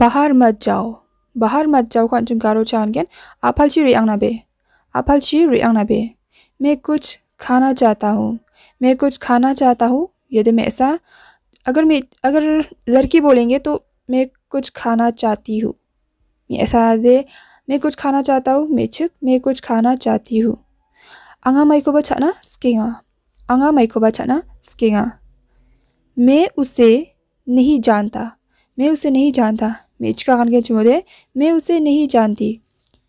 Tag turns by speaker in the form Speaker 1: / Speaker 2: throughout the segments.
Speaker 1: बाहर मत जाओ बाहर मत जाओ खान जो गारो चाहन apal chi riang na be apal chi riang na मैं कुछ खाना चाहता हूँ मैं कुछ खाना चाहता हूँ यदि मैं ऐसा अगर मैं अगर लड़की बोलेंगे तो मैं कुछ खाना चाहती हूँ मैं ऐसा दे मैं कुछ खाना चाहता हूँ मैं छिक मैं कुछ खाना चाहती हूँ आंगा माई को बचाना सकेगा आंगा माई को बचाना सकेगा मैं उसे नहीं जानता मैं उसे नहीं जानता मेचका के चुमोदे मैं उसे नहीं जानती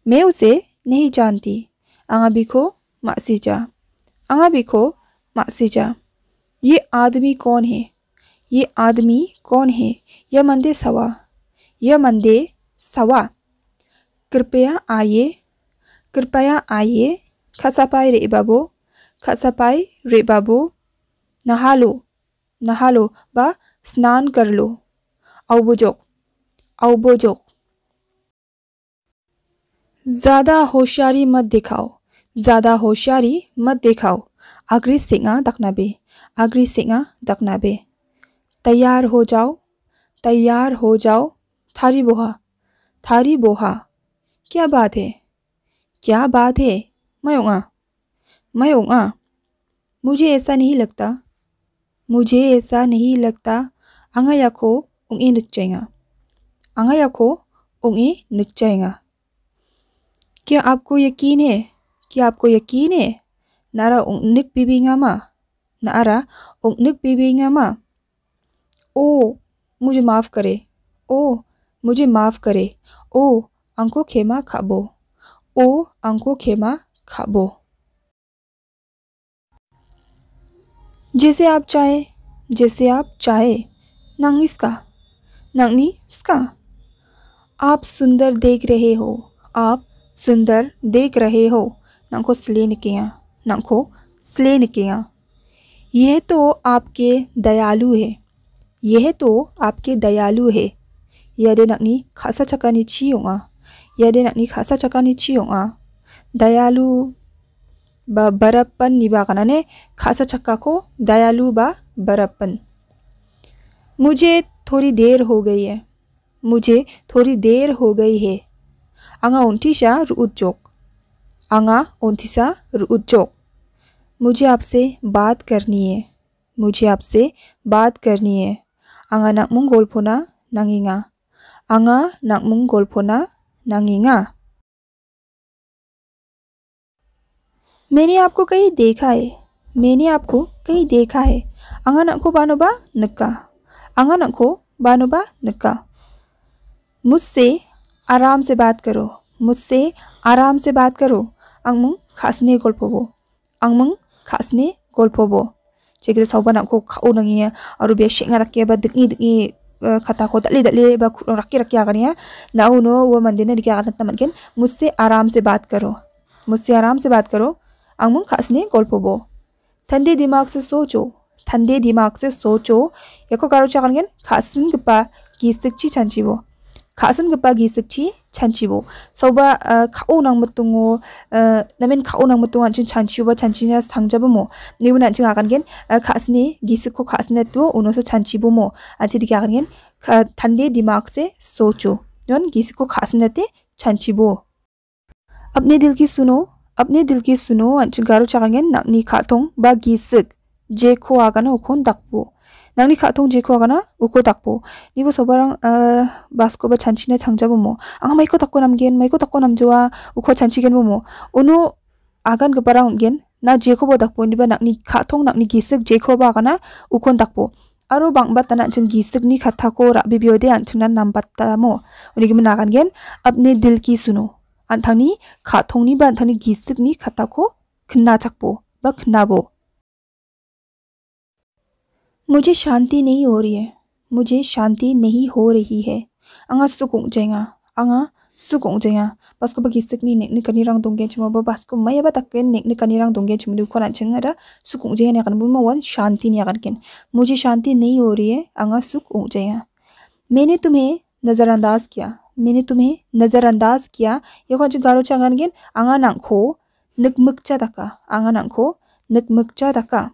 Speaker 1: मैं उसे नहीं जानती आंगा बिखो मासीजा आंगा बिखो मासीजा ये आदमी कौन है ये आदमी कौन है यह मंदे सवा यह मंदे सवा कृपया आइए कृपया आइए खसापाई रे बाबो खसापाई रे बाबो नहा लो नहा लो बा स्नान कर लो अवबुजोक अवबोजोक ज़्यादा होशियारी मत दिखाओ ज़्यादा होशियारी मत दिखाओ आग्री सिंगा दखनाबे आग्री सिंगा दखनाबे तैयार हो जाओ तैयार हो जाओ थारी बोहा थारी बोहा क्या बात है क्या बात है मैं हाँ, मैं हाँ। मुझे ऐसा नहीं लगता मुझे ऐसा नहीं लगता अंगा ong·e nikjenga anga iako ong·e nikjenga क्या आपको यकीन है क्या आपको यकीन है नारा ओंगनिक बीबींगामा नारा ओंगनिक बीबींगामा ओ मुझे माफ़ करे ओ मुझे माफ़ करे ओ अंको खेमा खाबो ओ अंको खेमा खाबो जैसे आप चाहे जैसे आप चाहे नांगिस का नगनी इसका आप सुंदर देख रहे हो आप सुंदर देख रहे हो नंखो स्लेन किया नंखो स्लेन किया यह तो आपके दयालु है यह तो आपके दयालु है यदि नकनी खासा चका नीची होगा यदि नकनी खासा चका नीची होगा दयालु बा बरप्पन निबागना ने खासा छक्का को दयालु बा बरप्पन मुझे थोड़ी देर हो गई है मुझे थोड़ी देर हो गई है आंगा उन्तीसा रुजोक आंगा उन्तीसा रुजोक मुझे आपसे बात करनी है मुझे आपसे बात करनी है आंगा नाकमुंग फोना नांगिंगा आंगा नाकमुंग फोना नांगिंगा मैंने आपको कहीं देखा है मैंने आपको कहीं देखा है आंगा नाकको बानोबा नक्का anga को बानुबा नक्का मुझसे आराम से बात करो मुझसे आराम से बात करो अंगम खासने गल्पबो अंगम खासने गल्पबो चेग्रे सावबा नामखौ खाओ नङिया और बे शेङा राखिया बा दिगि दिगि खाताखौ दलि दलि बा रखे राखि आगानिया ना उनो वो मंदिर ने दिगि आगान मन मनगेन मुझसे आराम से बात करो मुझसे आराम से बात करो अंगम खासने गल्पबो ठंडे दिमाग से सोचो t a n d e dimak se socho yako garo c h a k a n gen k a s i n gpa gisik chi chanchibo k a s i n gpa gisik chi chanchibo soba khao nang matungo uh, n a m i n k a o nang matung anchin chanchibo chanchinya sangjabo mo nebun anchin a k a n gen khasni gisik ko k a s n n e tu unoso chanchibo mo anchi dik agan gen thande dimak se socho yon gisik ko k a s n n e te chanchibo Apne dilki अपने दिल की सुनो अपने दिल की garo c ं च ग ा र ो च ा n े न n i katong ba g i s स क jeko agana ukon dakbo. Nangni khatong jeko agana uko dakbo. Nibo sobarang basko ba chanchina changjabo mo. Ang maiko dakko namgen, maiko dakko namjoa uko chanchigen mo. Ono agan gabarang gen na jeko bo dakbo niba nakni khatong nakni gisik jeko ba agana ukon dakbo. 아로 방바타나 좀 기스니 카타고 라비비오데 안충난 남바타모 우리기면 나간겐 앞네 들기 수노 안타니 카통니 반타니 기스니 카타고 근나 작보 막 근나보 मुझे शांति नहीं हो रही है मुझे शांति नहीं हो रही है आंगा सुकोंग जेंगा आंगा सुख जाएगा बस को बगी सक नहीं ने रंग दूंगे चुम बस को मैं अब तक नेक ने रंग दूंगे चुम को ना छंग सुख सुकोंग जेंगा ने कन वन शांति नहीं अगन के मुझे शांति नहीं हो रही है सुख सुकोंग जाएगा मैंने तुम्हें नज़रअंदाज किया मैंने तुम्हें नज़रअंदाज किया ये कौन जो गारो चंगन गेन आंगा नांखो नकमकचा आगा आंगा नांखो नकमकचा धक्का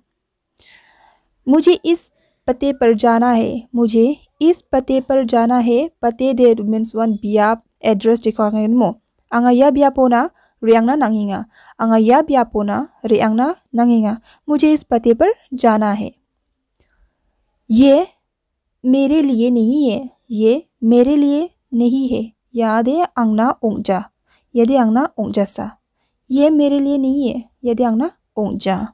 Speaker 1: मुझे इस पते पर जाना है मुझे इस पते पर जाना है पते दे वन बिया एड्रेस दिखांगेनमो आंगा या बियापोना रेयांगना नांगेगा आंगा पोना रे आंगना नांगेगा मुझे इस पते पर जाना है ये मेरे लिए नहीं है ये मेरे लिए नहीं है याद है आंगना ओंगजा यदि आंगना ओंगजा सा ये मेरे लिए नहीं है यदि आंगना ओंगजा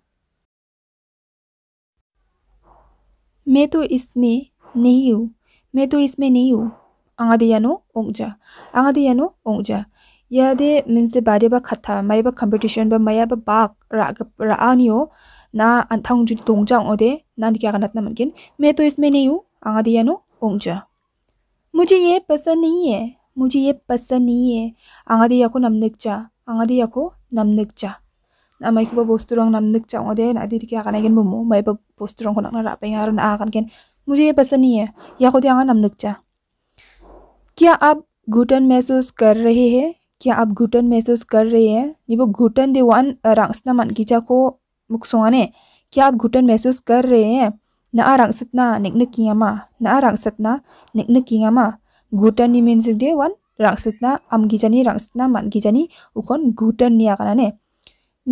Speaker 1: मैं तो इसमें नहीं हूँ मैं तो इसमें नहीं हूँ आगे यानो ओंजा आगे यानो ओंजा या दे मीनस बारे बा खत्था मारे बा कंपटीशन बा मैया बा बाग राग हो ना अंथांग जुड़ी तोंजा ओदे ना क्या गलत ना मनकिन मैं तो इसमें नहीं हूँ आगे यानो ओंजा मुझे ये पसंद नहीं है मुझे ये पसंद नहीं है आगे याको नमनिक जा आगे याको नमनिक जा amaikiba bostu रंग नाम चांगो दे के दीदी आगा बमो मैं बोस्तु रंग नागना रापेंगे और ना आगन गेन मुझे ये पसंद नहीं है या खुद आगा नमनुक चा क्या आप घुटन महसूस कर रहे हैं क्या आप घुटन महसूस कर रहे हैं नहीं वो घुटन वन रंगसना मन की को मुकसोने क्या आप घुटन महसूस कर रहे हैं न आ निक न किया माँ न आ निक न किया माँ घुटन मीन्स दे वन अम अमगी रंग सतना मन की जानी कौन घुटन नहीं आगाना ने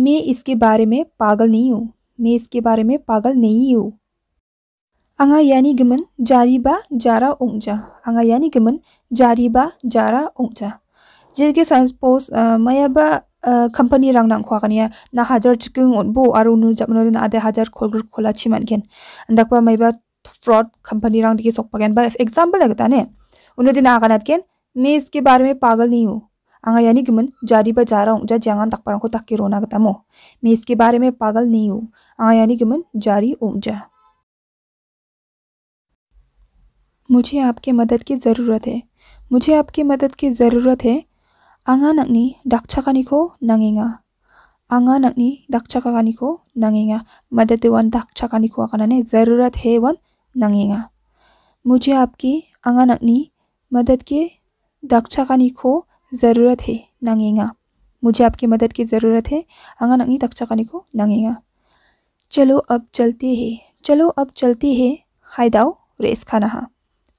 Speaker 1: मैं इसके बारे में पागल नहीं हूँ मैं इसके बारे में पागल नहीं हूँ आंगा यानी गमन जारीबा जारा ऊंचा आंगा यानी गमन जारीबा जारा ऊंचा जिसके सपोज मैं कंपनी रंग नांग है ना हजार चिकिंग बो आरो जब ना आधे हजार खोलगर खोला छिमानगेन अंदा मैबा फ्रॉड कंपनी रंग दिखे सोक पगेन बा लगता ने उन्होंने दिन के मैं इसके बारे में पागल नहीं हूँ आंगा यानी गिमन जारी बा जा रहा हूँ जा जंगान तक को तक के रोना मोह मैं इसके बारे में पागल नहीं हूँ आंगा यानी गिमन जारी जा मुझे आपकी मदद की ज़रूरत है मुझे आपकी मदद की ज़रूरत है आंगा नंगनी दाकछाकानी को नंगेगा आंगा नंगनी दाकछाकानी को नंगेगा मदद वन दाकछाकानी को आकाने ज़रूरत है वन नंगेगा मुझे आपकी आंगा नकनी मदद के दाकछाकानी को ज़रूरत है नंगेगा मुझे आपकी मदद की ज़रूरत है आगा नंगी तकचाकानी को नंगेगा चलो अब चलते हैं चलो अब चलते हैं हाय दाओ रेस खाना हा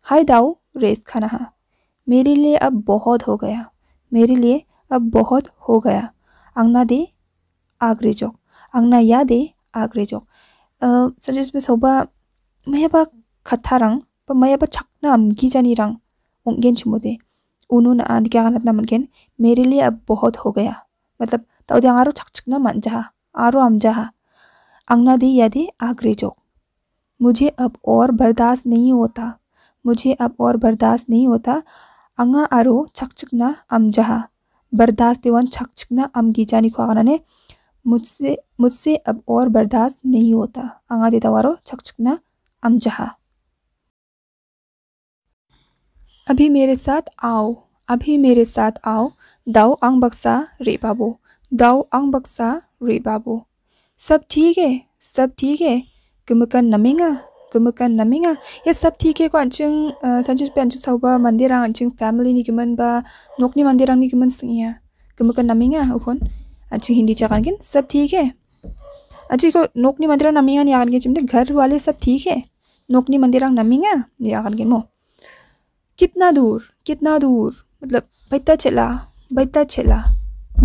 Speaker 1: हाय दाओ रेस खाना हा मेरे लिए अब बहुत हो गया मेरे लिए अब बहुत हो गया आंगना दे आगरे चौक आंगना या दे आगरे चौक सजेस में सोबा मैं अब खत्था रंग पर मैं अब छकना घी जानी रंग उनगेन छुमो दे उन्होंने आन क्या ना मनकेन मेरे लिए अब बहुत हो गया मतलब तौदे तो आरो ना मन जहा आरो अमजहा अंगना दी यदि आगरे जो मुझे अब और बर्दाश्त नहीं होता मुझे अब और बर्दाश्त नहीं होता अंगा आरो छक आम अमजहा बर्दाश्त देवन आम अमगी जानी ने मुझसे मुझसे अब और बर्दाश्त नहीं होता अंगा देता वारो आम जहाँ अभी मेरे साथ आओ अभी मेरे साथ आओ दाओ आंग बक्सा रे बाबू दाओ आंग बक्सा रे बाबू सब ठीक है सब ठीक है कुमकन नमिंगा कुमकन नमेंगा ये सब ठीक है को अंचिंग संचिस पे अंचिस सौबा मंदिर आंग अंचिंग फैमिली नहीं किमन बा नोकनी मंदिर आंग नि किमन सिंगिया कुमकन नमिंगा उखन अच्छी हिंदी चाकान किन सब ठीक है अच्छी को नोकनी मंदिर नमिंगा नहीं आगे चिमटे घर वाले सब ठीक है नोकनी मंदिर आंग नमेंगा नहीं आगे मो कितना दूर कितना दूर मतलब बैठता चला बैठता चला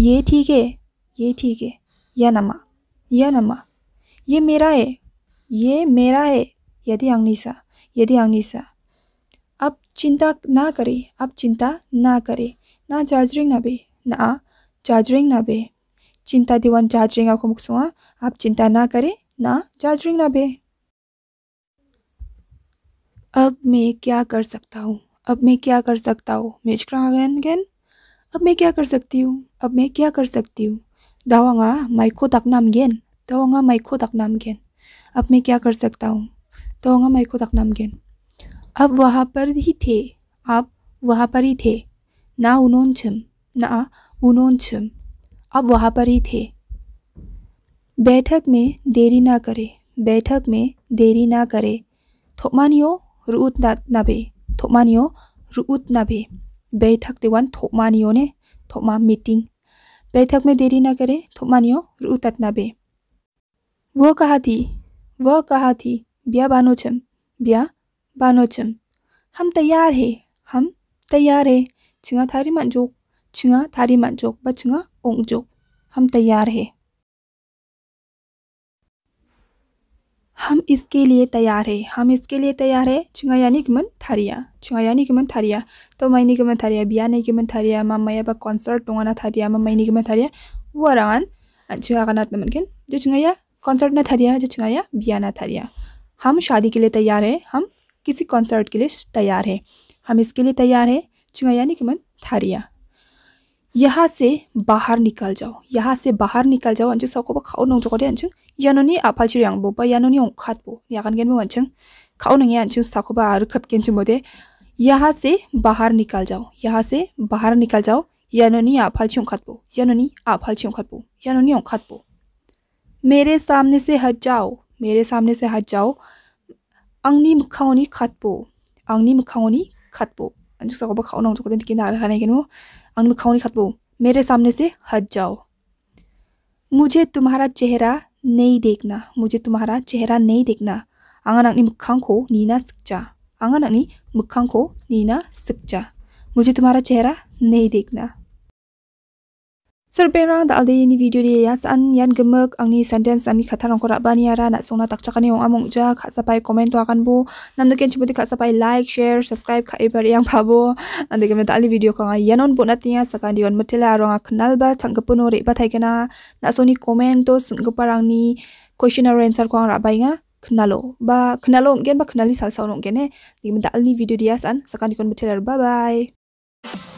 Speaker 1: ये ठीक है ये ठीक है या नमा या नमा ये मेरा है ये मेरा है यदि अंगनीसा यदि अंगनीसा अब चिंता ना करे अब चिंता ना करे ना चार्जरिंग ना बे ना चार्जरिंग ना बे चिंता दीवान चार्जरिंग आपको सुहा आप चिंता ना करे ना चार्जरिंग ना बे अब मैं क्या कर सकता हूँ अब मैं क्या कर सकता हूँ मेजक्रागनगन अब मैं क्या कर सकती हूँ अब मैं क्या कर सकती हूँ दवांगा माइको तक नाम गेन दवांगा माइको तक नाम गेन अब मैं क्या कर सकता हूँ दवांगा माइको नाम गेन अब वहाँ पर ही थे आप वहाँ पर ही थे ना उनोन छम ना उनोन छम अब वहाँ पर ही थे बैठक में देरी ना करे बैठक में देरी ना करे थोमानियो रूत नाबे thokmanio ruut ना भी बैठक देवान थोकमानियो ने थोमा मीटिंग बैठक में देरी ना करे थोमानियो रुतत ना बे वह कहा थी वह कहा थी ब्या बानोचम ब्या बानोचम हम तैयार है हम तैयार है छिंगा थारी मन मंजोक छिंगा थारी मन मंजोक ब छिंगा ओंग जोक हम तैयार है हम इसके लिए तैयार है हम इसके लिए तैयार है यानी कि मन थारिया यानी कि मन थारिया तो मैंने की मन थारिया नहीं के मन थारिया मैं अब कॉन्सर्ट ना थारिया मा मैंने की मन थारिया वो रवान छिंगा का नाथ नमन जो छिंगाया कॉन्सर्ट ना थारिया जो छिंगाया बिया ना थारिया हम शादी के लिए तैयार है हम किसी कॉन्सर्ट के लिए तैयार है हम इसके लिए तैयार है यानी कि मन थारिया यहाँ से बाहर निकल जाओ यहाँ से बाहर निकल जाओ अंजू सबको खाओ नौ जो Anju ianoni apalchirang bo ba ianoni ongkhat bo yakan gen bo wancheng nang yan chung sakoba rukhat gen chung bode यहाँ से बाहर निकल जाओ यहाँ से बाहर निकल जाओ यानोनी आफल छो खतपो यानोनी आफल छो खतपो यानोनी ओ खतपो मेरे सामने से हट जाओ मेरे सामने से हट जाओ आंनि मुखावनि खतपो आंनि मुखावनि खतपो अंजुक सको बखाव नंजो को दिन नार हाने केनो आंनि मुखावनि खतपो मेरे सामने से हट जाओ मुझे तुम्हारा चेहरा नहीं देखना मुझे तुम्हारा चेहरा नहीं देखना आंगन आंगनकनी मुखांग को नीना सिक्चा आंगनकनी मुखांग को नीना सिक्चा मुझे तुम्हारा चेहरा नहीं देखना Serbera da aldi ini video dia san yan gemek ang ni sentence angni kata rong korak bani ara nak songna tak cakani yang among ja kak sapai komen tu akan bu nam deken cibuti kak sapai like share subscribe kak ibar yang pabo deken kemen ali video kang on bu natinya sakan dion metela rong kenal ba cangkepun ori ba thai kena nak soni komen tu parang ni question or answer kang ra nga kenalo ba kenalo gen ba kenali salsa ne di dikemen ali video dia san sakan dikon metela bye bye